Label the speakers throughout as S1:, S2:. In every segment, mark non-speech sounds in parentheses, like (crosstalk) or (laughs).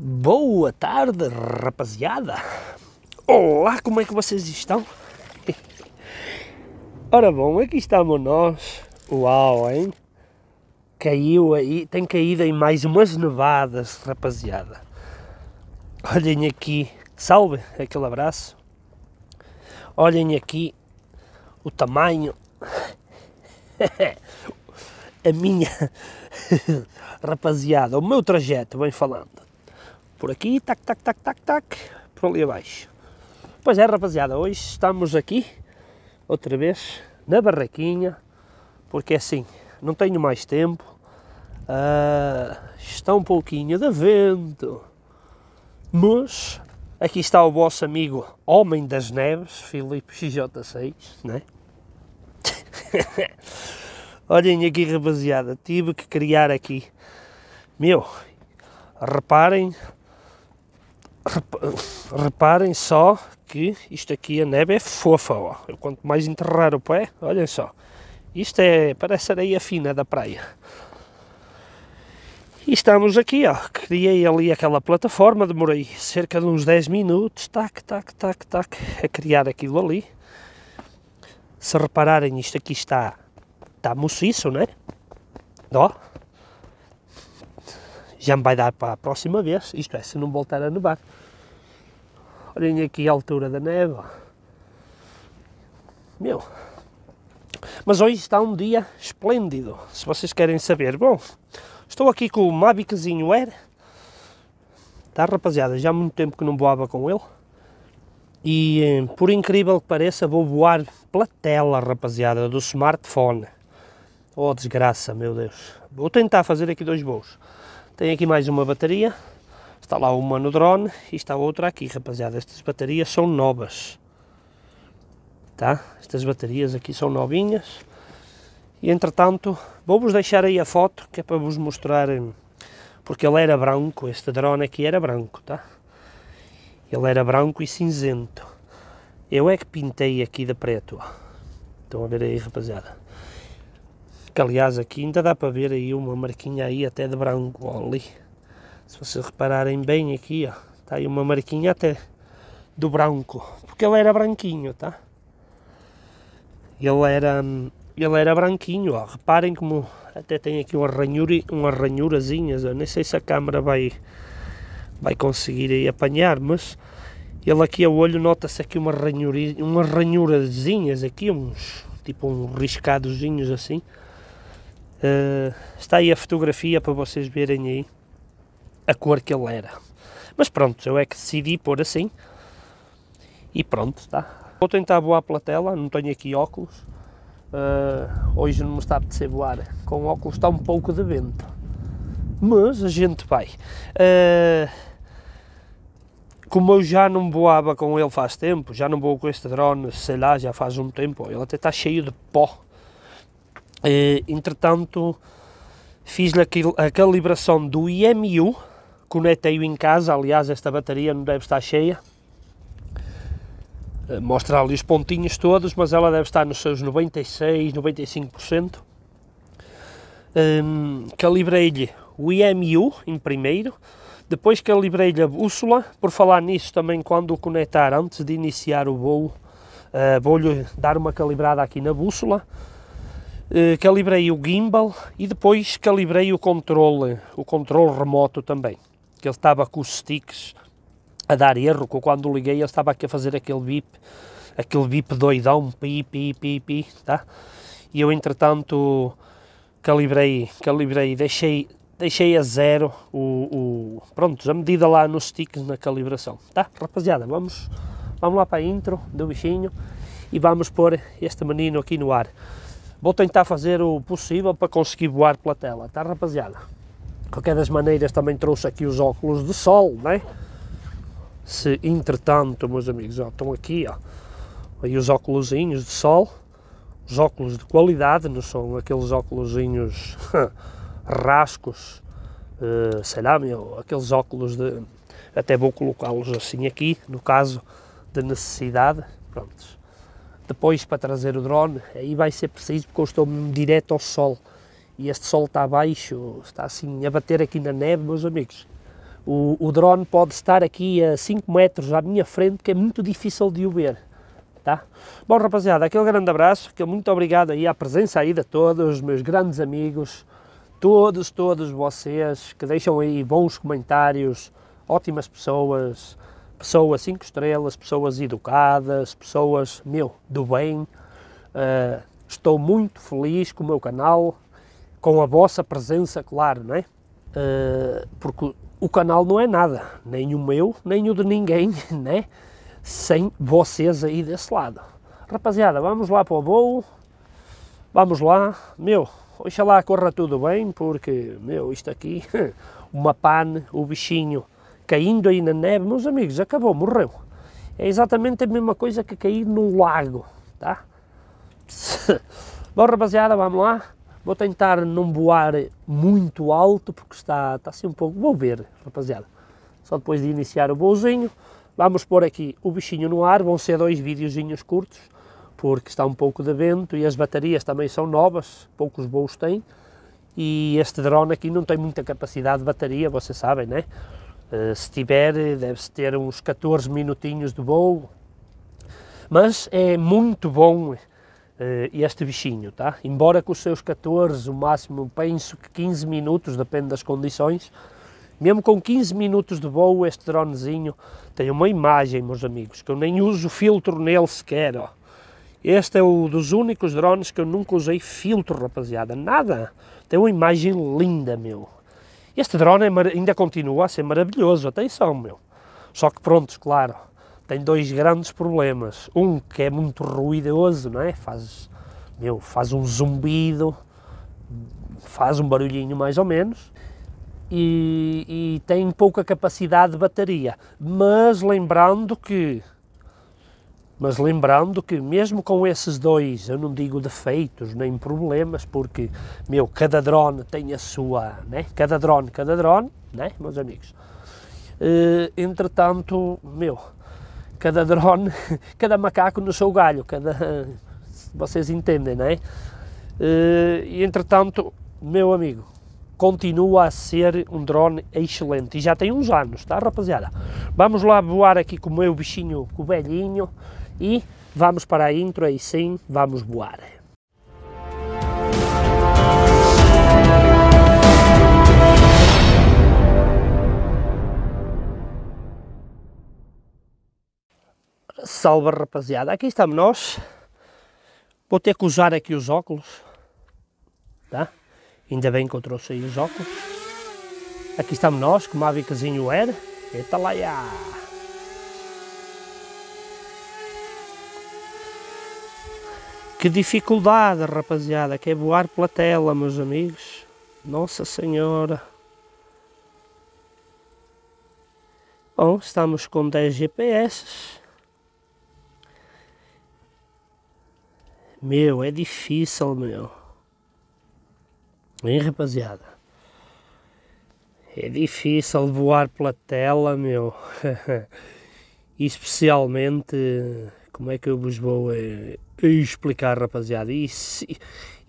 S1: Boa tarde, rapaziada! Olá, como é que vocês estão? Ora bom, aqui estamos nós. Uau, hein? Caiu aí, tem caído aí mais umas nevadas, rapaziada. Olhem aqui, salve aquele abraço. Olhem aqui o tamanho. (laughs) A minha (laughs) rapaziada, o meu trajeto, bem falando por aqui, tac, tac, tac, tac, tac, por ali abaixo. Pois é, rapaziada, hoje estamos aqui, outra vez, na barraquinha, porque é assim, não tenho mais tempo, uh, está um pouquinho de vento, mas aqui está o vosso amigo Homem das Neves, Filipe XJ6, né? (laughs) Olhem aqui, rapaziada, tive que criar aqui, meu, reparem reparem só que isto aqui a neve é fofa, ó. Eu quanto mais enterrar o pé, olhem só. Isto é, parece areia fina da praia. E estamos aqui, ó. Criei ali aquela plataforma, demorei cerca de uns 10 minutos, tac, tac, tac, tac, a criar aquilo ali. Se repararem, isto aqui está, está maciço, né? Dó já me vai dar para a próxima vez, isto é, se não voltar a nevar. Olhem aqui a altura da neve. Meu. Mas hoje está um dia esplêndido, se vocês querem saber. Bom, estou aqui com o Maviczinho Air. Tá, rapaziada, já há muito tempo que não voava com ele. E eh, por incrível que pareça, vou voar pela tela, rapaziada, do smartphone. Oh, desgraça, meu Deus. Vou tentar fazer aqui dois voos. Tem aqui mais uma bateria. Está lá uma no drone e está outra aqui, rapaziada. Estas baterias são novas. Tá? Estas baterias aqui são novinhas. E entretanto, vou-vos deixar aí a foto, que é para vos mostrar... Hum, porque ele era branco, este drone aqui era branco, tá? Ele era branco e cinzento. Eu é que pintei aqui de preto. Ó. Estão a ver aí, rapaziada que aliás aqui ainda dá para ver aí uma marquinha aí até de ali Se vocês repararem bem aqui, ó, está aí uma marquinha até do branco, porque ele era branquinho, tá? Ele era, ele era branquinho, ó. Reparem como até tem aqui umas, ranhura uma ranhurazinhas, ó. nem sei se a câmera vai, vai conseguir aí apanhar, mas ele aqui ao olho nota-se aqui umas, ranhura umas ranhurazinhas aqui, uns tipo uns riscadozinhos assim, eh, está aí a fotografia para vocês verem aí a cor que ele era. Mas pronto, eu é que decidi pôr assim. E pronto, está Vou tentar voar pela tela, não tenho aqui óculos. Uh, hoje não me está a apetecer voar com óculos, está um pouco de vento. Mas a gente vai. Uh, como eu já não voava com ele faz tempo, já não vou com este drone, sei lá, já faz um tempo, ele até está cheio de pó eh, entretanto, fiz-lhe a calibração do IMU, conectei-o em casa, aliás esta bateria não deve estar cheia, eh, mostra ali os pontinhos todos, mas ela deve estar nos seus 96, 95%. Um, calibrei-lhe o IMU em primeiro, depois calibrei-lhe a bússola, por falar nisso também quando o conectar antes de iniciar o voo, uh, vou-lhe dar uma calibrada aqui na bússola, eh, calibrei o gimbal e depois calibrei o controle, o controle remoto também, que ele estava com os sticks a dar erro, que quando liguei ele estava aqui a fazer aquele bip, aquele bip doidão, pi, pi, pi, pi, tá? E eu entretanto calibrei, calibrei, deixei, deixei a zero o, o pronto, a medida lá nos sticks na calibração, tá? Rapaziada, vamos, vamos lá para a intro do bichinho e vamos pôr este menino aqui no ar. Vou tentar fazer o possível para conseguir voar pela tela, tá rapaziada? De qualquer das maneiras também trouxe aqui os óculos de sol, né? Se entretanto, meus amigos, ó, estão aqui, ó, aí os óculos de sol, os óculos de qualidade, não são aqueles óculos (laughs) rascos, uh, sei lá, meu, aqueles óculos de, até vou colocá-los assim aqui, no caso de necessidade, pronto, depois, para trazer o drone, aí vai ser preciso porque eu estou direto ao sol. E este sol está baixo, está assim a bater aqui na neve, meus amigos. O, o drone pode estar aqui a 5 metros à minha frente, que é muito difícil de o ver. Tá? Bom, rapaziada, aquele grande abraço, que muito obrigado aí à presença aí de todos, meus grandes amigos, todos, todos vocês que deixam aí bons comentários, ótimas pessoas, pessoas cinco estrelas, pessoas educadas, pessoas, meu, do bem. Uh, estou muito feliz com o meu canal, com a vossa presença, claro, não é? Uh, porque o canal não é nada, nem o meu, nem o de ninguém, (laughs) né? Sem vocês aí desse lado. Rapaziada, vamos lá para o voo, vamos lá, meu, oxalá corra tudo bem, porque, meu, isto aqui, (laughs) uma pane, o bichinho, caindo aí na neve, meus amigos, acabou, morreu. É exatamente a mesma coisa que cair num lago, tá? (laughs) Bom, rapaziada, vamos lá. Vou tentar não voar muito alto, porque está, está assim um pouco... Vou ver, rapaziada. Só depois de iniciar o voozinho. Vamos pôr aqui o bichinho no ar, vão ser dois videozinhos curtos, porque está um pouco de vento e as baterias também são novas, poucos voos têm. E este drone aqui não tem muita capacidade de bateria, vocês sabem, né? Eh, se tiver, eh, deve-se ter uns 14 minutinhos de voo, mas é muito bom eh, este bichinho, tá? Embora com os seus 14, o máximo penso que 15 minutos, depende das condições, mesmo com 15 minutos de voo, este dronezinho tem uma imagem, meus amigos, que eu nem uso filtro nele sequer, ó. Este é um dos únicos drones que eu nunca usei filtro, rapaziada, nada. Tem uma imagem linda, meu. Este drone é ainda continua a ser maravilhoso, atenção, meu. Só que pronto, claro, tem dois grandes problemas. Um que é muito ruidoso, não é? Faz, meu, faz um zumbido, faz um barulhinho mais ou menos. E, e tem pouca capacidade de bateria. Mas lembrando que mas lembrando que, mesmo com esses dois, eu não digo defeitos nem problemas, porque, meu, cada drone tem a sua, né? Cada drone, cada drone, né, meus amigos? Uh, entretanto, meu, cada drone, (laughs) cada macaco no seu galho, cada. Vocês entendem, né? Uh, e entretanto, meu amigo, continua a ser um drone excelente e já tem uns anos, tá rapaziada? Vamos lá voar aqui com o meu bichinho, com o velhinho e vamos para a intro e sim, vamos voar. Salva rapaziada, aqui estamos nós. Vou ter que usar aqui os óculos, tá? Ainda bem que eu trouxe aí os óculos. Aqui estamos nós, com o Mavicazinho era. Eita lá, Que dificuldade, rapaziada, que é voar pela tela, meus amigos. Nossa Senhora. Bom, estamos com 10 GPS. Meu, é difícil, meu. Hein, rapaziada? É difícil voar pela tela, meu. (laughs) Especialmente como é que eh, eu vos vou eh, explicar, rapaziada? E,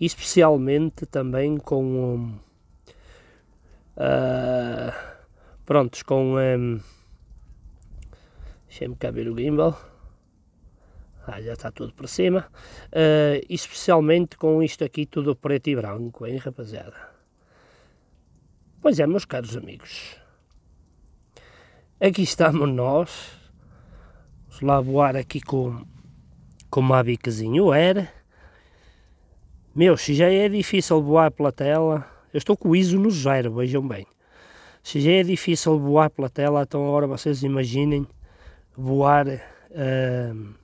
S1: especialmente também com. Um, uh, ah, prontos, com. Um, Deixem-me caber o gimbal. Ah, já está tudo para cima. Uh, especialmente com isto aqui tudo preto e branco, hein, rapaziada? Pois é, meus caros amigos. Aqui estamos nós lá voar aqui com com uma biquezinho era meu, se já é difícil voar pela tela eu estou com o ISO no zero, vejam bem se já é difícil voar pela tela então agora vocês imaginem voar uh,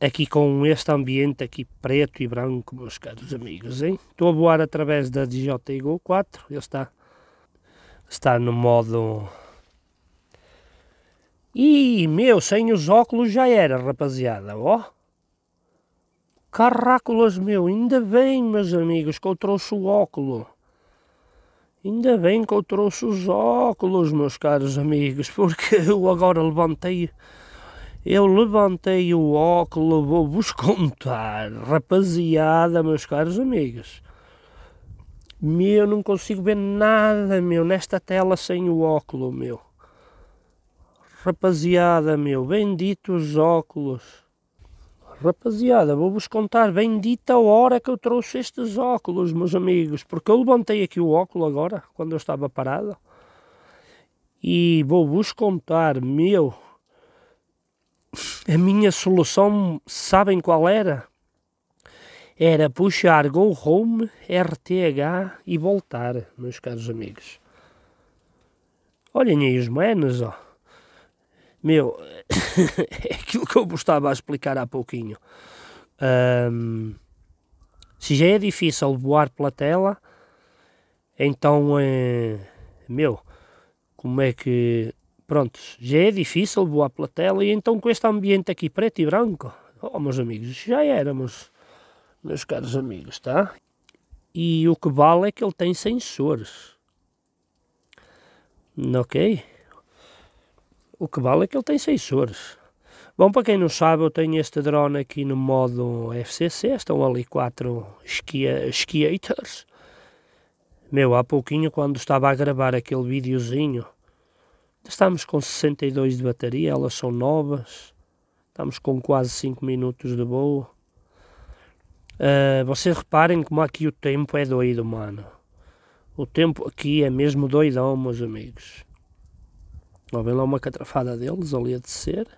S1: aqui com este ambiente aqui preto e branco, meus caros amigos, hein? Estou a voar através da DJI Go 4, ele está, está no modo e meu, sem os óculos já era, rapaziada, ó. carráculos Carráculas, meu, ainda bem, meus amigos, que eu trouxe o óculo. Ainda bem que eu trouxe os óculos, meus caros amigos, porque (laughs) eu agora levantei. Eu levantei o óculo, vou-vos (laughs) contar, rapaziada, meus caros amigos. Meu, não consigo ver nada, meu, nesta tela sem o óculo, meu. Rapaziada, meu, benditos óculos. Rapaziada, vou-vos contar bendita hora que eu trouxe estes óculos, meus amigos, porque eu levantei aqui o óculo agora, quando eu estava parado, e vou-vos contar, meu, a minha solução, sabem qual era? Era puxar Go Home, RTH e voltar, meus caros amigos. Olhem aí os menos ó. Meu, (laughs) é aquilo que eu vos estava a explicar há pouquinho. Um, se já é difícil voar pela tela, então, é, meu, como é que. Pronto, já é difícil voar pela tela, e então com este ambiente aqui preto e branco, oh, meus amigos, já éramos, meus caros amigos, tá? E o que vale é que ele tem sensores. Ok? O que vale é que ele tem sensores. Bom, para quem não sabe, eu tenho este drone aqui no modo FCC, estão ali é quatro skiators. Meu, há pouquinho, quando estava a gravar aquele videozinho, estamos com 62 de bateria, elas são novas, estamos com quase 5 minutos de voo. Uh, vocês reparem como aqui o tempo é doido, mano. O tempo aqui é mesmo doidão, meus amigos. Lá vem lá uma catrafada deles ali a descer.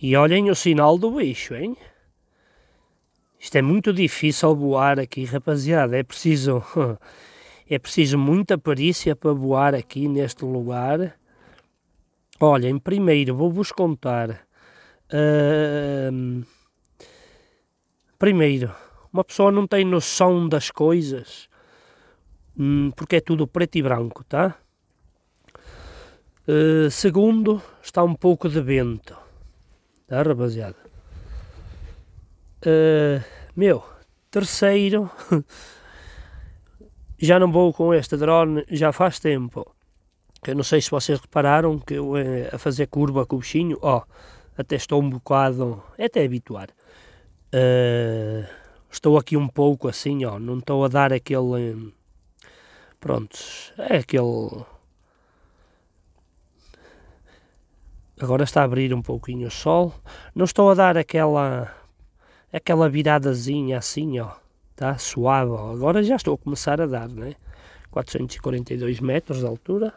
S1: E olhem o sinal do bicho, hein? Isto é muito difícil voar aqui, rapaziada. É preciso, (laughs) é preciso muita perícia para voar aqui neste lugar. Olhem, primeiro vou-vos contar. Uh, primeiro, uma pessoa não tem noção das coisas hum, porque é tudo preto e branco, tá? Uh, segundo, está um pouco de vento. Tá, rapaziada? Uh, meu, terceiro, (laughs) já não vou com este drone já faz tempo. Eu não sei se vocês repararam que eu eh, a fazer curva com o bichinho, ó, oh, até estou um bocado, é até habituar. Uh, estou aqui um pouco assim, ó, não estou a dar aquele, pronto, é aquele agora está a abrir um pouquinho o sol. Não estou a dar aquela aquela viradazinha assim, ó, tá? Suave, ó. Agora já estou a começar a dar, né? 442 metros de altura.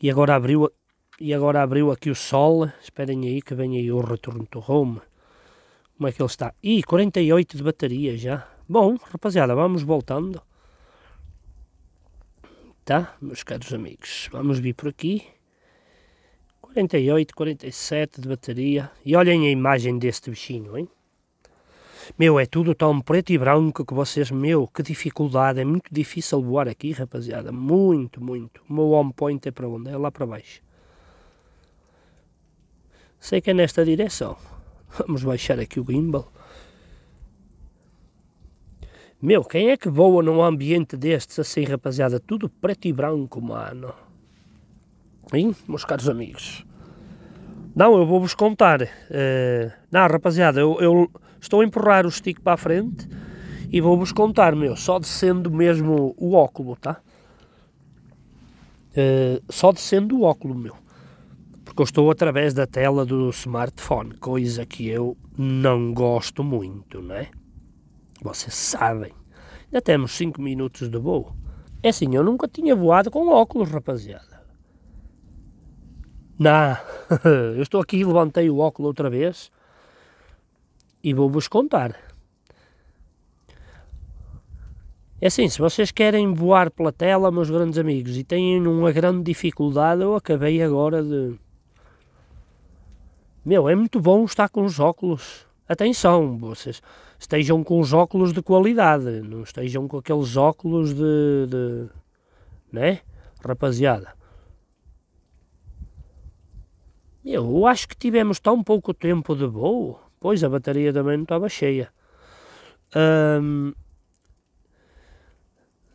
S1: E agora abriu e agora abriu aqui o sol. Esperem aí que venha aí o retorno do home. Como é que ele está? E 48 de bateria já. Bom, rapaziada, vamos voltando. Tá, meus caros amigos, vamos vir por aqui. 48, 47 de bateria. E olhem a imagem deste bichinho, hein? Meu, é tudo tão preto e branco que vocês, meu, que dificuldade. É muito difícil voar aqui, rapaziada. Muito, muito. O meu home point é para onde? É lá para baixo. Sei que é nesta direção. Vamos baixar aqui o gimbal. Meu, quem é que voa num ambiente destes assim, rapaziada? Tudo preto e branco, mano. Hein, meus caros amigos? Não, eu vou-vos contar. Uh, não, rapaziada, eu, eu, estou a empurrar o stick para a frente e vou-vos contar, meu, só descendo mesmo o óculo, tá? Uh, só descendo o óculo, meu. Porque eu estou através da tela do smartphone, coisa que eu não gosto muito, né? Vocês sabem. Ainda temos 5 minutos de voo. É assim, eu nunca tinha voado com óculos, rapaziada. Não, (laughs) eu estou aqui, levantei o óculo outra vez e vou-vos contar. É assim, se vocês querem voar pela tela, meus grandes amigos, e têm uma grande dificuldade, eu acabei agora de. Meu, é muito bom estar com os óculos. Atenção, vocês estejam com os óculos de qualidade, não estejam com aqueles óculos de. de né? Rapaziada. Eu acho que tivemos tão pouco tempo de voo, pois a bateria também não estava cheia. Um,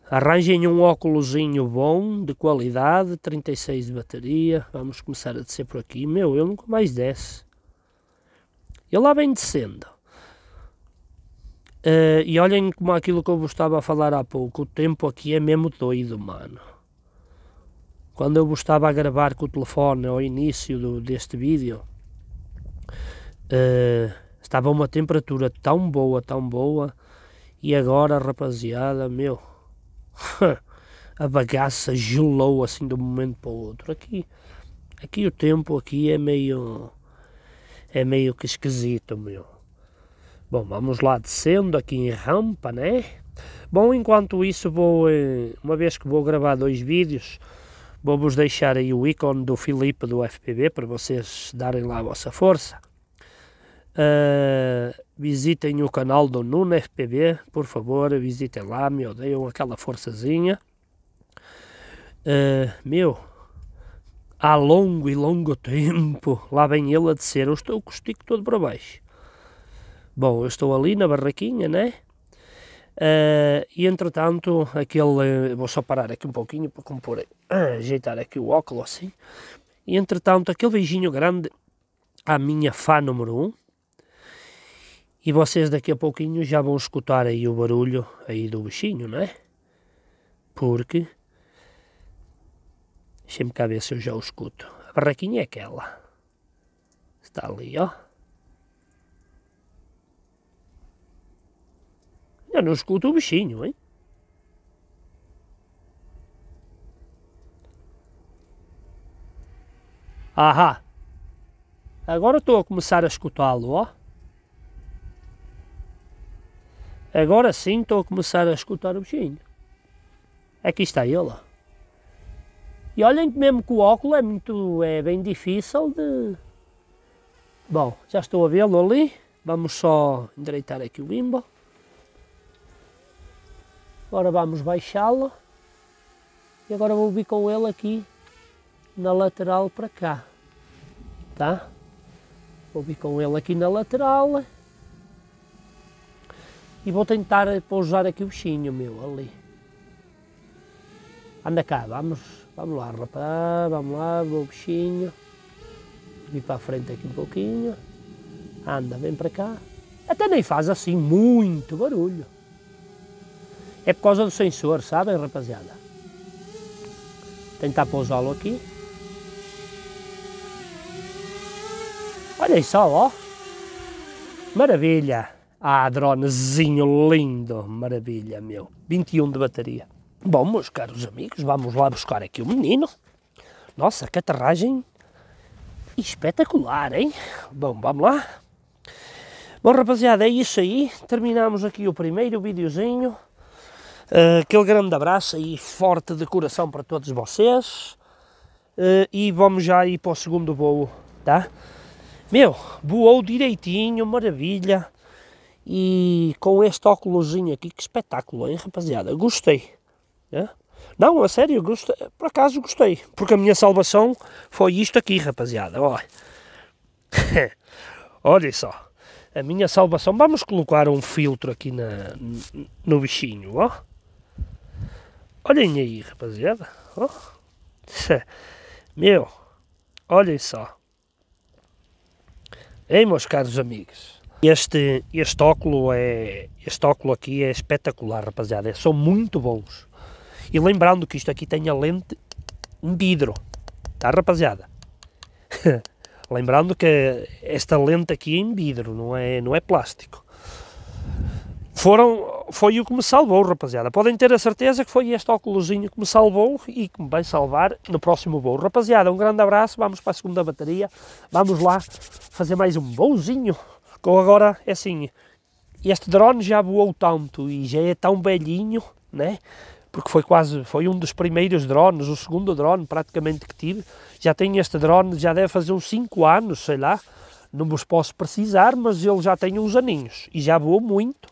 S1: arranjem um óculosinho bom, de qualidade, 36 de bateria. Vamos começar a descer por aqui. Meu, eu nunca mais desce. Ele lá vem descendo. Uh, e olhem como aquilo que eu vos estava a falar há pouco, o tempo aqui é mesmo doido, mano. Quando eu estava a gravar com o telefone ao início do, deste vídeo, uh, estava uma temperatura tão boa, tão boa, e agora, rapaziada, meu, (laughs) a bagaça gelou assim de um momento para o outro. Aqui, aqui o tempo aqui é meio, é meio que esquisito, meu. Bom, vamos lá descendo aqui em rampa, né? Bom, enquanto isso vou, eh, uma vez que vou gravar dois vídeos, Vou-vos deixar aí o ícone do Filipe do FPB para vocês darem lá a vossa força. Uh, visitem o canal do Nuno FPB, por favor, visitem lá, me odeiam aquela forçazinha. Uh, meu, há longo e longo tempo, lá vem ele a descer, eu estou o todo para baixo. Bom, eu estou ali na barraquinha, né? Uh, e entretanto, aquele. Eh, vou só parar aqui um pouquinho para compor, eh, ajeitar aqui o óculos assim. E entretanto, aquele beijinho grande à minha fã número 1. Um. E vocês daqui a pouquinho já vão escutar aí o barulho aí do bichinho, não é? Porque. Deixa-me cá ver se eu já o escuto. A barraquinha é aquela. Está ali, ó. Eu não escuto o bichinho, hein? Ahá! Agora estou a começar a escutá-lo, ó. Agora sim estou a começar a escutar o bichinho. Aqui está ele, ó. E olhem que mesmo com o óculo é muito, é bem difícil de... Bom, já estou a vê-lo ali. Vamos só endireitar aqui o bimbo. Agora vamos baixá-lo e agora vou vir com ele aqui na lateral para cá, tá? Vou vir com ele aqui na lateral e vou tentar pousar aqui o bichinho meu ali. Anda cá, vamos, vamos lá rapaz, vamos lá, vou bichinho. vir para a frente aqui um pouquinho. Anda, vem para cá. Até nem faz assim muito barulho. É por causa do sensor, sabe, rapaziada? Tentar pousá-lo aqui. Olha só, ó. Maravilha. Ah, dronezinho lindo. Maravilha, meu. 21 de bateria. Bom, meus caros amigos, vamos lá buscar aqui o menino. Nossa, que aterragem espetacular, hein? Bom, vamos lá. Bom, rapaziada, é isso aí. Terminamos aqui o primeiro videozinho eh, aquele grande abraço aí, forte de coração para todos vocês. Uh, e vamos já ir para o segundo voo, tá? Meu, voou direitinho, maravilha. E com este óculosinho aqui, que espetáculo, hein, rapaziada? Gostei. Né? Não, a sério, gostei. por acaso gostei. Porque a minha salvação foi isto aqui, rapaziada. Olha, (laughs) olha só. A minha salvação. Vamos colocar um filtro aqui na, no bichinho, ó. Olhem aí, rapaziada. Oh. Meu, olhem só. Ei, meus caros amigos. Este, este óculo é este óculo aqui é espetacular, rapaziada. São muito bons. E lembrando que isto aqui tem a lente em vidro. Tá, rapaziada? (laughs) lembrando que esta lente aqui é em vidro, não é, não é plástico. Foram foi o que me salvou, rapaziada. Podem ter a certeza que foi este óculosinho que me salvou e que me vai salvar no próximo voo. Rapaziada, um grande abraço, vamos para a segunda bateria, vamos lá fazer mais um voozinho, que agora é assim, este drone já voou tanto e já é tão velhinho, né? porque foi quase, foi um dos primeiros drones, o segundo drone praticamente que tive, já tenho este drone, já deve fazer uns 5 anos, sei lá, não vos posso precisar, mas ele já tem uns aninhos, e já voou muito,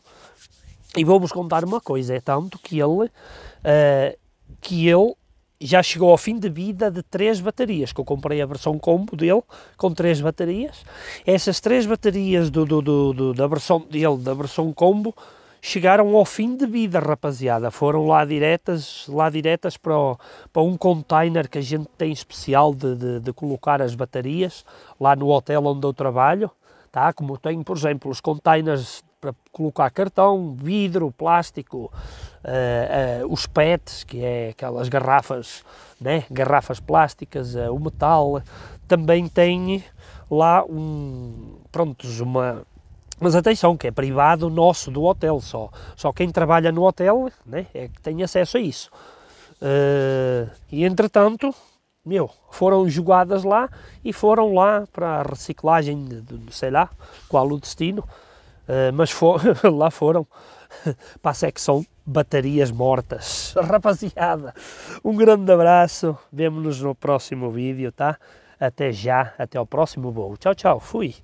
S1: e vou-vos contar uma coisa, é tanto que ele, uh, que ele já chegou ao fim de vida de três baterias, que eu comprei a versão combo dele, com três baterias. Essas três baterias do, do, do, do da versão dele, da versão combo, chegaram ao fim de vida, rapaziada. Foram lá diretas, lá diretas para, o, para um container que a gente tem especial de, de, de, colocar as baterias, lá no hotel onde eu trabalho. Tá? Como tem, por exemplo, os containers para colocar cartão, vidro, plástico, uh, uh, os PETs, que é aquelas garrafas, né, garrafas plásticas, uh, o metal, também tem lá um, prontos, uma, mas atenção, que é privado nosso do hotel só, só quem trabalha no hotel, né, é que tem acesso a isso. e entretanto, meu, foram jogadas lá e foram lá para a reciclagem, de, de, sei lá, qual o destino, eh, mas for, (laughs) lá foram (laughs) para é que são Baterias Mortas. (laughs) Rapaziada, um grande abraço, vemo-nos no próximo vídeo, tá? Até já, até ao próximo voo. Tchau, tchau, fui!